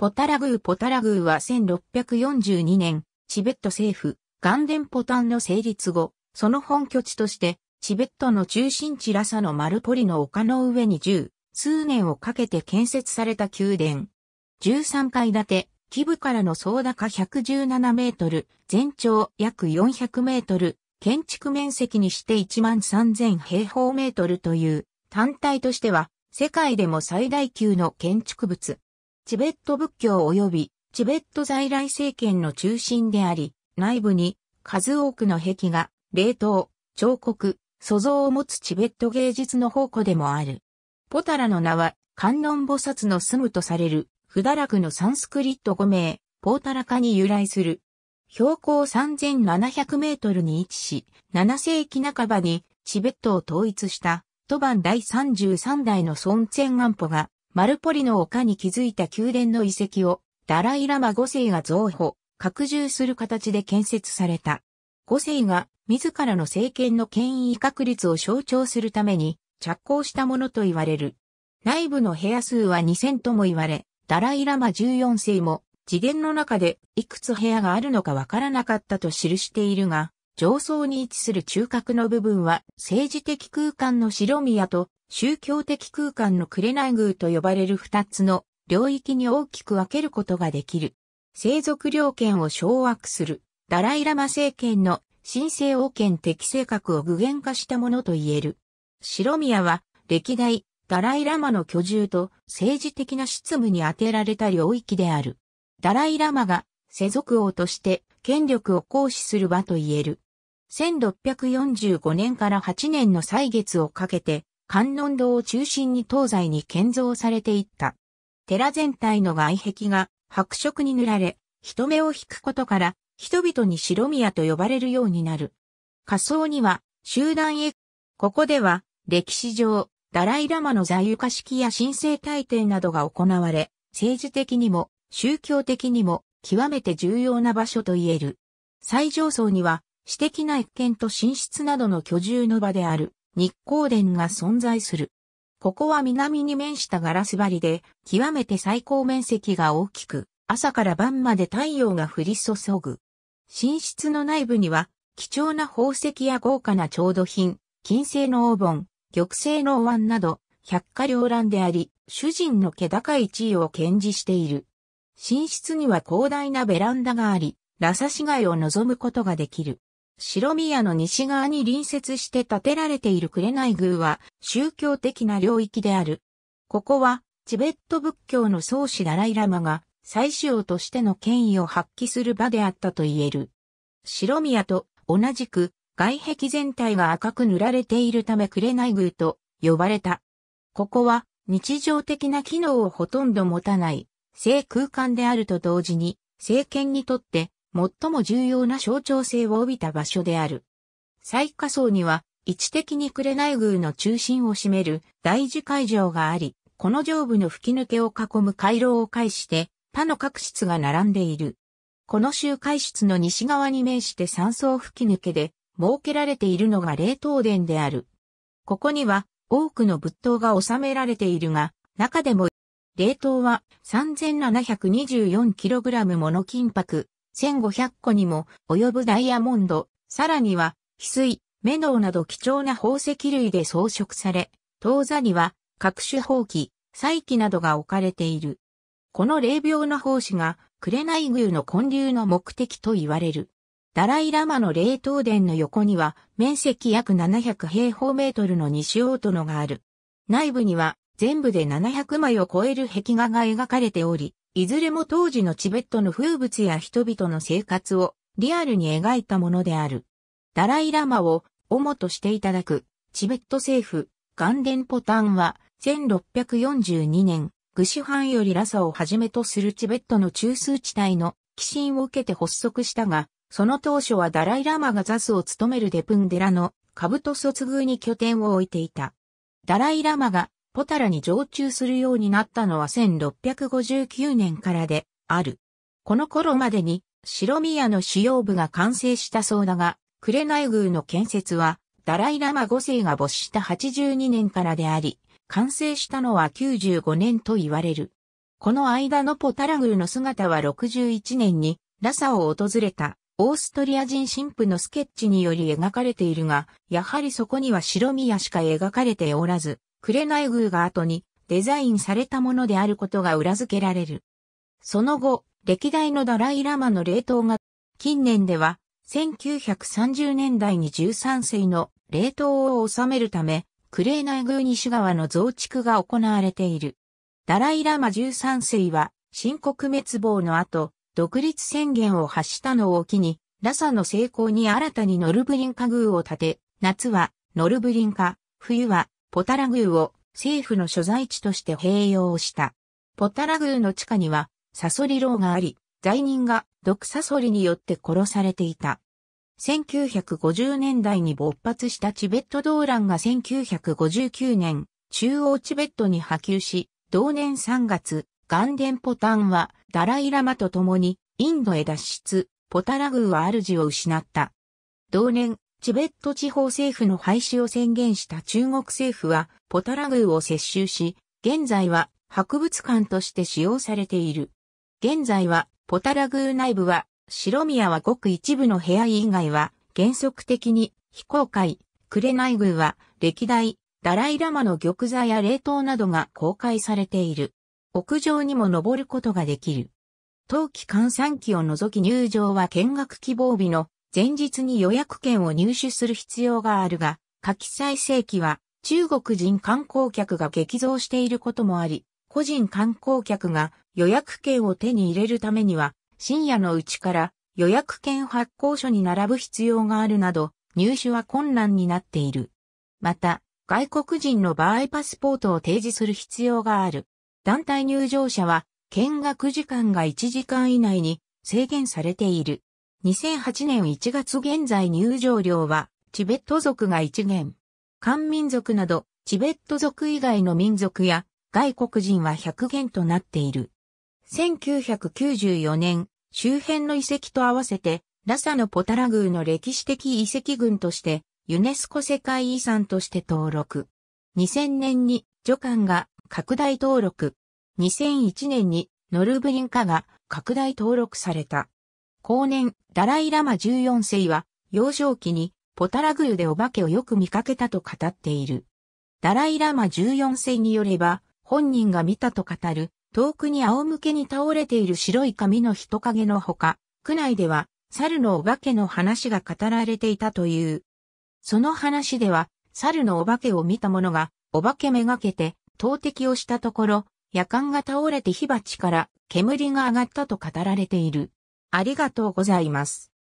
ポタラグーポタラグーは1642年、チベット政府、元ンポタンの成立後、その本拠地として、チベットの中心地ラサのマルポリの丘の上に10、数年をかけて建設された宮殿。13階建て、基部からの総高117メートル、全長約400メートル、建築面積にして1万3000平方メートルという、単体としては、世界でも最大級の建築物。チベット仏教及びチベット在来政権の中心であり、内部に数多くの壁画、冷凍、彫刻、塑像を持つチベット芸術の宝庫でもある。ポタラの名は観音菩薩の住むとされる、不堕落のサンスクリット語名、ポータラカに由来する。標高3700メートルに位置し、7世紀半ばにチベットを統一した、トバン第33代の孫ンンガンポがマルポリの丘に築いた宮殿の遺跡を、ダライラマ5世が増補、拡充する形で建設された。5世が自らの政権の権威確率を象徴するために着工したものと言われる。内部の部屋数は2000とも言われ、ダライラマ14世も次元の中でいくつ部屋があるのかわからなかったと記しているが、上層に位置する中核の部分は政治的空間の白宮と宗教的空間の紅宮と呼ばれる二つの領域に大きく分けることができる。生族領権を掌握するダライラマ政権の新政王権的性格を具現化したものと言える。白宮は歴代ダライラマの居住と政治的な執務に当てられた領域である。ダライラマが世俗王として権力を行使する場と言える。1645年から8年の歳月をかけて、観音堂を中心に東西に建造されていった。寺全体の外壁が白色に塗られ、人目を引くことから、人々に白宮と呼ばれるようになる。仮想には、集団へ、ここでは、歴史上、ダライラマの座右化式や神聖大帝などが行われ、政治的にも、宗教的にも、極めて重要な場所と言える。最上層には、私的な一見と寝室などの居住の場である日光殿が存在する。ここは南に面したガラス張りで、極めて最高面積が大きく、朝から晩まで太陽が降り注ぐ。寝室の内部には、貴重な宝石や豪華な調度品、金製の黄金、玉製のお椀など、百花繚乱であり、主人の気高い地位を堅持している。寝室には広大なベランダがあり、ラサ市街を望むことができる。白宮の西側に隣接して建てられている紅宮は宗教的な領域である。ここはチベット仏教の創始ダライラマが最主要としての権威を発揮する場であったと言える。白宮と同じく外壁全体が赤く塗られているため紅宮と呼ばれた。ここは日常的な機能をほとんど持たない、性空間であると同時に、政権にとって最も重要な象徴性を帯びた場所である。最下層には、位置的に紅宮の中心を占める大樹会場があり、この上部の吹き抜けを囲む回廊を介して、他の各室が並んでいる。この集会室の西側に面して山層吹き抜けで、設けられているのが冷凍殿である。ここには、多くの仏塔が収められているが、中でも、冷凍は 3724kg もの金箔、1500個にも及ぶダイヤモンド、さらには、翡翠、メノウなど貴重な宝石類で装飾され、当座には各種宝器、祭器などが置かれている。この霊廟の奉仕が、紅宮の建立の目的と言われる。ダライラマの霊凍殿の横には、面積約700平方メートルの西大殿がある。内部には、全部で700枚を超える壁画が描かれており、いずれも当時のチベットの風物や人々の生活をリアルに描いたものである。ダライラマを主としていただく、チベット政府、ガンデンポタンは、1642年、グシュハンよりラサをはじめとするチベットの中枢地帯の寄進を受けて発足したが、その当初はダライラマがザスを務めるデプンデラのカブト卒業に拠点を置いていた。ダライラマがポタラに常駐するようになったのは1659年からである。この頃までに白宮の主要部が完成したそうだが、クレナイ宮の建設はダライラマ5世が没した82年からであり、完成したのは95年と言われる。この間のポタラ宮の姿は61年にラサを訪れたオーストリア人神父のスケッチにより描かれているが、やはりそこには白宮しか描かれておらず、クレナイグーが後にデザインされたものであることが裏付けられる。その後、歴代のダライラマの冷凍が、近年では、1930年代に13世の冷凍を収めるため、クレーナイグー西側の増築が行われている。ダライラマ13世は、深刻滅亡の後、独立宣言を発したのを機に、ラサの成功に新たにノルブリンカ宮を建て、夏はノルブリンカ、冬はポタラ宮を政府の所在地として併用した。ポタラ宮の地下にはサソリ牢があり、罪人が毒サソリによって殺されていた。1950年代に勃発したチベット動乱が1959年、中央チベットに波及し、同年3月、ガンデンポタンはダライラマと共にインドへ脱出、ポタラ宮は主を失った。同年、チベット地方政府の廃止を宣言した中国政府は、ポタラ宮を接収し、現在は博物館として使用されている。現在は、ポタラ宮内部は、白宮はごく一部の部屋以外は、原則的に非公開、内宮は歴代、ダライラマの玉座や冷凍などが公開されている。屋上にも登ることができる。冬季換算期を除き入場は見学希望日の前日に予約券を入手する必要があるが、夏季最盛期は中国人観光客が激増していることもあり、個人観光客が予約券を手に入れるためには、深夜のうちから予約券発行所に並ぶ必要があるなど、入手は困難になっている。また、外国人の場合パスポートを提示する必要がある。団体入場者は見学時間が1時間以内に制限されている。2008年1月現在入場料は、チベット族が1元。漢民族など、チベット族以外の民族や、外国人は100元となっている。1994年、周辺の遺跡と合わせて、ラサのポタラ宮の歴史的遺跡群として、ユネスコ世界遺産として登録。2000年に、カ官が拡大登録。2001年に、ノルブリンカが拡大登録された。後年、ダライラマ14世は、幼少期に、ポタラグーでお化けをよく見かけたと語っている。ダライラマ14世によれば、本人が見たと語る、遠くに仰向けに倒れている白い髪の人影のほか、区内では、猿のお化けの話が語られていたという。その話では、猿のお化けを見た者が、お化けめがけて、投擲をしたところ、夜間が倒れて火鉢から煙が上がったと語られている。ありがとうございます。